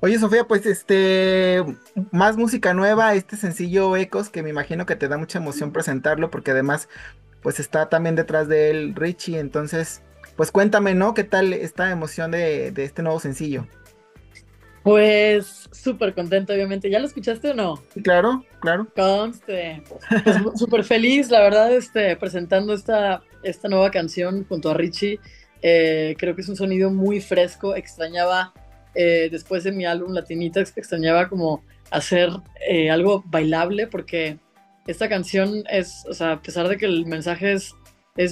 Oye, Sofía, pues este, más música nueva, este sencillo Ecos, que me imagino que te da mucha emoción presentarlo, porque además, pues está también detrás de él Richie, entonces, pues cuéntame, ¿no? ¿Qué tal esta emoción de, este nuevo sencillo? Pues súper contento, obviamente. ¿Ya lo escuchaste o no? Claro, claro. Conste. Pues, súper feliz, la verdad, este, presentando esta, esta nueva canción junto a Richie. Eh, creo que es un sonido muy fresco. Extrañaba eh, después de mi álbum Latinita extrañaba como hacer eh, algo bailable porque esta canción es, o sea, a pesar de que el mensaje es,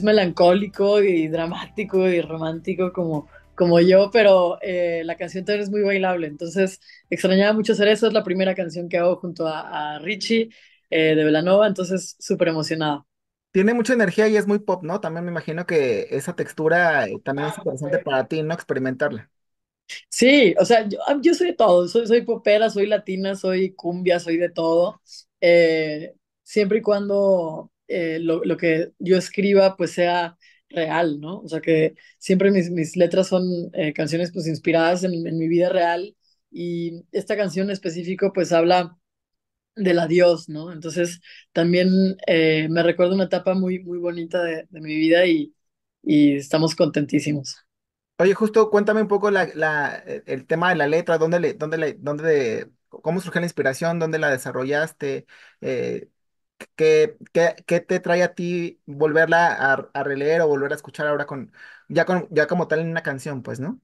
melancólico y dramático y romántico como, como yo, pero eh, la canción también es muy bailable. Entonces extrañaba mucho hacer eso. Es la primera canción que hago junto a, Richie de Velanova, entonces súper emocionada Tiene mucha energía y es muy pop, ¿no? También me imagino que esa textura también es interesante para ti, ¿no? Experimentarla. Sí, o sea, yo, soy de todo, soy, popera, soy latina, soy cumbia, soy de todo. Eh, siempre y cuando eh, lo, lo, que yo escriba pues sea real, ¿no? O sea que siempre mis, mis letras son eh, canciones pues inspiradas en, en, mi vida real y esta canción en específico pues habla del adiós, ¿no? Entonces también eh, me recuerda una etapa muy, muy bonita de, de mi vida y, y estamos contentísimos. Oye, justo cuéntame un poco la, e, el tema de la letra, dónde le, dónde le, dónde, cómo surgió la inspiración, dónde la desarrollaste, eh, qué, qué, te trae a ti volverla a, releer o volver a escuchar ahora con, ya con, ya como tal en una canción, pues, ¿no?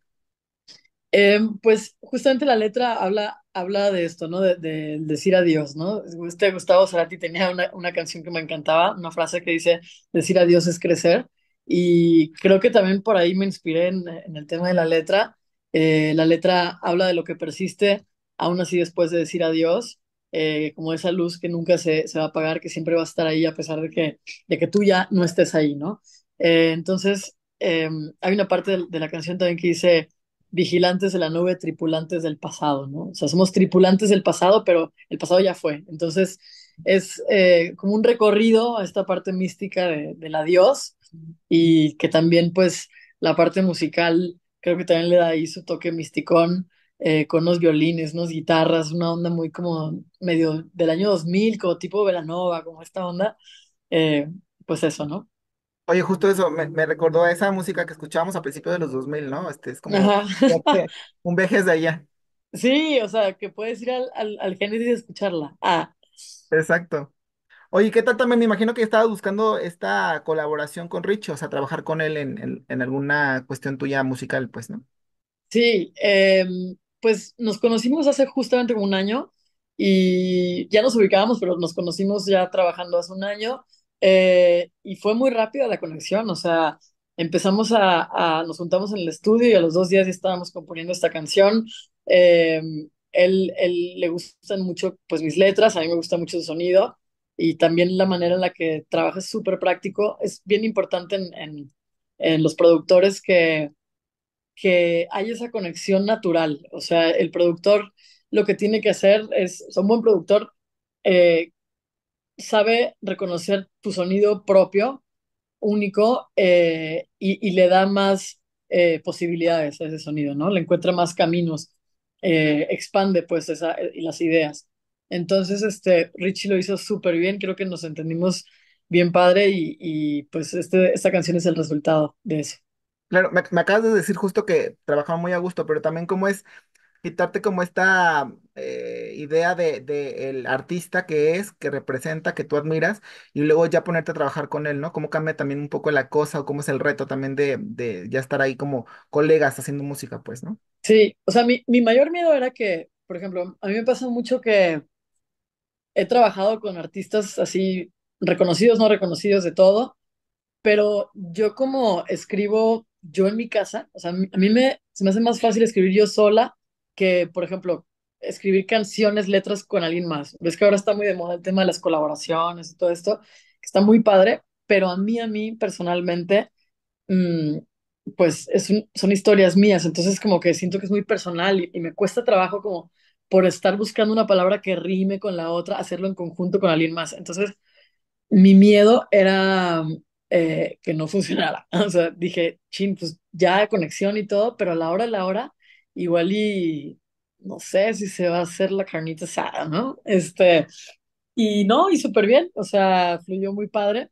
Em, pues justamente la letra habla, habla de esto, ¿no? De, decir adiós, ¿no? Este Gustavo Cerati tenía una, una canción que me encantaba, una frase que dice, decir adiós es crecer. Y creo que también por ahí me inspiré en, el tema de la letra. Eh, la letra habla de lo que persiste, aún así después de decir adiós, eh, como esa luz que nunca se, se, va a apagar, que siempre va a estar ahí a pesar de que, de que tú ya no estés ahí, ¿no? Eh, entonces, eh, hay una parte de, la canción también que dice, vigilantes de la nube, tripulantes del pasado, ¿no? O sea, somos tripulantes del pasado, pero el pasado ya fue. Entonces, es eh, como un recorrido a esta parte mística de, del adiós y que también pues la parte musical creo que también le da ahí su toque misticón eh, con los violines, unas guitarras, una onda muy como medio del año 2000, como tipo Velanova, como esta onda, eh, pues eso, ¿no? Oye, justo eso, me, me, recordó a esa música que escuchábamos a principios de los 2000, ¿no? Este, es como un vejez de allá. Sí, o sea, que puedes ir al, al, al Génesis y escucharla. Ah. Exacto. Oye, ¿qué tal también? Me imagino que estabas buscando esta colaboración con Rich, o sea, trabajar con él en, alguna cuestión tuya musical, pues, ¿no? Sí, eh, pues nos conocimos hace justamente un año y ya nos ubicábamos, pero nos conocimos ya trabajando hace un año eh, y fue muy rápida la conexión, o sea, empezamos a, nos juntamos en el estudio y a los dos días ya estábamos componiendo esta canción. Eh, él, él le gustan mucho pues mis letras, a mí me gusta mucho su sonido y también la manera en la que trabaja es súper práctico. Es bien importante en, los productores que, que hay esa conexión natural. O sea, el productor lo que tiene que hacer es, un buen productor eh, sabe reconocer tu sonido propio, único, eh, y, le da más eh, posibilidades a ese sonido, ¿no? Le encuentra más caminos, expande pues las ideas. Entonces, este, Richie lo hizo súper bien, creo que nos entendimos bien padre y, pues este, esta canción es el resultado de eso. Claro, me, acabas de decir justo que trabajaba muy a gusto, pero también cómo es quitarte como esta eh, idea de, de, el artista que es, que representa, que tú admiras, y luego ya ponerte a trabajar con él, ¿no? Cómo cambia también un poco la cosa o cómo es el reto también de, ya estar ahí como colegas haciendo música, pues, ¿no? Sí, o sea, mi, mi mayor miedo era que, por ejemplo, a mí me pasa mucho que he trabajado con artistas así reconocidos, no reconocidos, de todo, pero yo como escribo yo en mi casa, o sea, a mí me, se me hace más fácil escribir yo sola que, por ejemplo, escribir canciones, letras con alguien más. Ves que ahora está muy de moda el tema de las colaboraciones y todo esto, que está muy padre, pero a mí, a mí personalmente, mm, pues es son historias mías, entonces como que siento que es muy personal y me cuesta trabajo como por estar buscando una palabra que rime con la otra, hacerlo en conjunto con alguien más. Entonces, mi miedo era eh, que no funcionara. O sea, dije, chin, pues ya conexión y todo, pero a la hora, a la hora, igual y no sé si se va a hacer la carnita asada, ¿no? Este, y no, y súper bien, o sea, fluyó muy padre.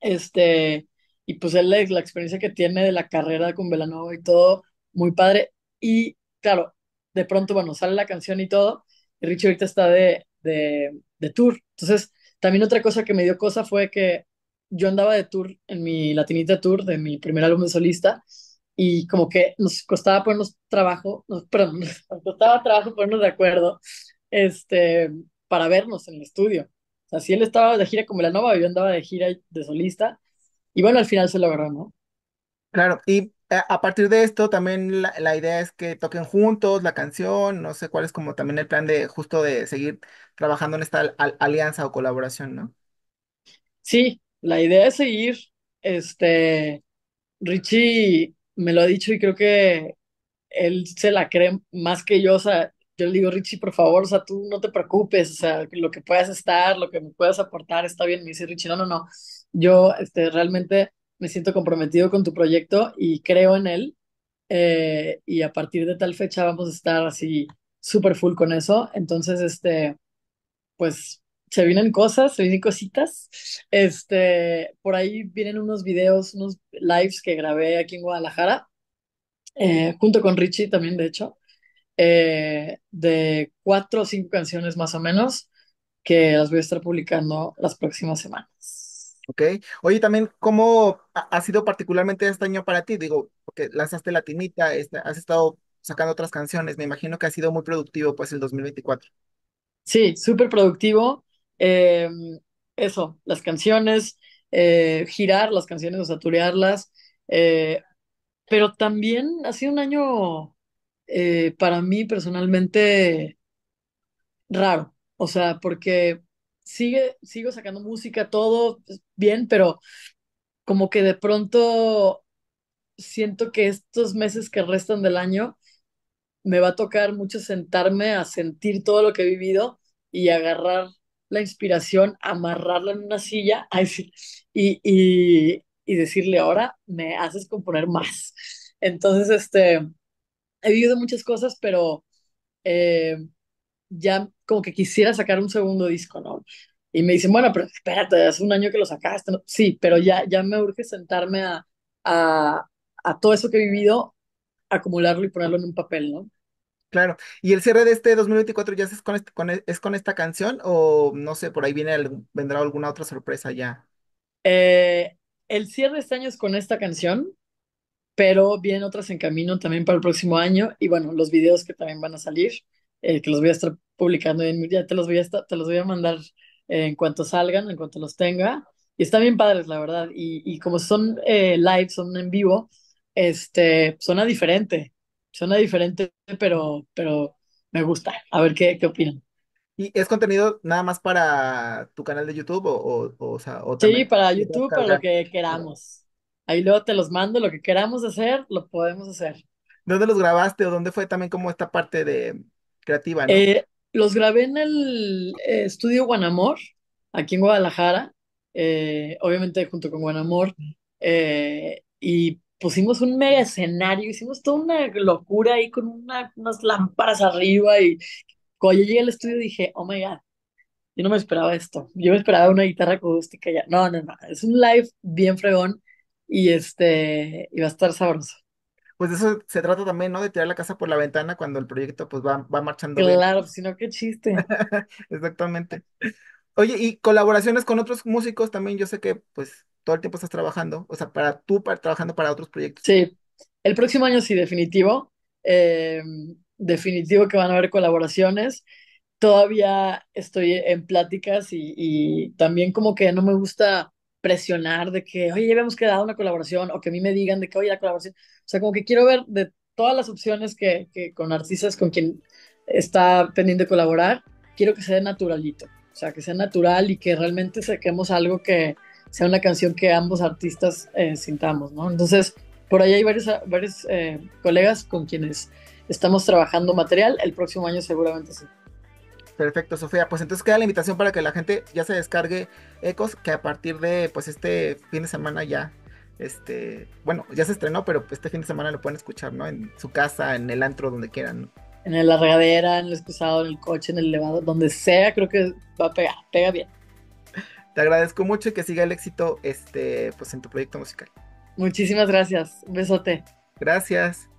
Este, y pues él, la, la experiencia que tiene de la carrera con Velanova y todo, muy padre. Y claro, de pronto, bueno, sale la canción y todo, y Richie ahorita está de, de, tour. Entonces, también otra cosa que me dio cosa fue que yo andaba de tour en mi Latinita Tour de mi primer álbum de solista y como que nos costaba ponernos trabajo, perdón, nos costaba trabajo ponernos de acuerdo este, para vernos en el estudio. O sea, si él estaba de gira como la nova, yo andaba de gira de solista y bueno, al final se lo agarró, ¿no? Claro, y a partir de esto, también la, idea es que toquen juntos la canción, no sé cuál es como también el plan de justo de seguir trabajando en esta alianza o colaboración, ¿no? Sí, la idea es seguir, este, Richie me lo ha dicho y creo que él se la cree más que yo, o sea, yo le digo, Richie, por favor, o sea, tú no te preocupes, o sea, lo que puedas estar, lo que me puedas aportar está bien, me dice Richie, no, no, no, yo, este, realmente me siento comprometido con tu proyecto y creo en él. Eh, y a partir de tal fecha vamos a estar así súper full con eso. Entonces, este, pues se vienen cosas, se vienen cositas. Este, por ahí vienen unos videos, unos lives que grabé aquí en Guadalajara, eh, junto con Richie también, de hecho, eh, de cuatro o cinco canciones más o menos, que las voy a estar publicando las próximas semanas. Ok. Oye, también, ¿cómo ha sido particularmente este año para ti? Digo, porque lanzaste Latinita, este, has estado sacando otras canciones, me imagino que ha sido muy productivo pues el 2024. Sí, súper productivo. Eh, eso, las canciones, eh, girar las canciones, o saturearlas. Eh, pero también ha sido un año para mí personalmente raro. O sea, porque sigue, sigo sacando música, todo pues, bien, pero como que de pronto siento que estos meses que restan del año me va a tocar mucho sentarme a sentir todo lo que he vivido y agarrar la inspiración, amarrarla en una silla y, y, decirle, ahora me haces componer más. Entonces, este, he vivido muchas cosas, pero eh, ya como que quisiera sacar un segundo disco, ¿no? Y me dicen, bueno, pero espérate, hace un año que lo sacaste. ¿no? Sí, pero ya, ya me urge sentarme a, a, todo eso que he vivido, acumularlo y ponerlo en un papel, ¿no? Claro. ¿Y el cierre de este 2024 ya es con, este, e, es con esta canción o no sé, por ahí viene vendrá alguna otra sorpresa ya? Eh, el cierre de este año es con esta canción, pero vienen otras en camino también para el próximo año y bueno, los videos que también van a salir. Eh, que los voy a estar publicando, en, ya te los voy a, te los voy a mandar en cuanto salgan, en cuanto los tenga. Y están bien padres, la verdad. Y, y como son eh, live, son en vivo, este, suena diferente. Suena diferente, pero, pero me gusta. A ver qué, qué opinan. ¿Y es contenido nada más para tu canal de YouTube o, o, o, Sí, para YouTube, para lo que queramos. Ahí luego te los mando, lo que queramos hacer, lo podemos hacer. ¿Dónde los grabaste o dónde fue también como esta parte de, creativa, ¿no? Eh, los grabé en el eh, estudio Guanamor, aquí en Guadalajara, eh, obviamente junto con Guanamor, y pusimos un mega escenario, hicimos toda una locura ahí con una, unas lámparas arriba y cuando yo llegué al estudio dije, oh my god, yo no me esperaba esto, yo me esperaba una guitarra acústica ya, no, no, no, es un live bien fregón y este, y va a estar sabroso pues eso se trata también, ¿no? De tirar la casa por la ventana cuando el proyecto pues va, marchando claro, pues, si Claro, sino qué chiste. Exactamente. Oye, y colaboraciones con otros músicos también, yo sé que pues todo el tiempo estás trabajando, o sea, para tú trabajando para otros proyectos. Sí, el próximo año sí, definitivo. Eh, definitivo que van a haber colaboraciones. Todavía estoy en pláticas y también como que no me gusta presionar de que, oye, ya habíamos quedado una colaboración, o que a mí me digan de que, oye, la colaboración. O sea, como que quiero ver de todas las opciones que, que con artistas con quien está pendiente colaborar, quiero que sea naturalito. O sea, que sea natural y que realmente saquemos algo que sea una canción que ambos artistas eh, sintamos, ¿no? Entonces, por ahí hay varios, varios eh, colegas con quienes estamos trabajando material. El próximo año seguramente sí. Perfecto, Sofía. Pues entonces queda la invitación para que la gente ya se descargue Ecos, que a partir de pues este fin de semana ya, este, bueno, ya se estrenó, pero pues, este fin de semana lo pueden escuchar, ¿no? En su casa, en el antro, donde quieran, En la regadera, en el excusado, en el coche, en el elevador, donde sea, creo que va a pegar, pega bien. Te agradezco mucho y que siga el éxito este, pues, en tu proyecto musical. Muchísimas gracias. Un besote. Gracias.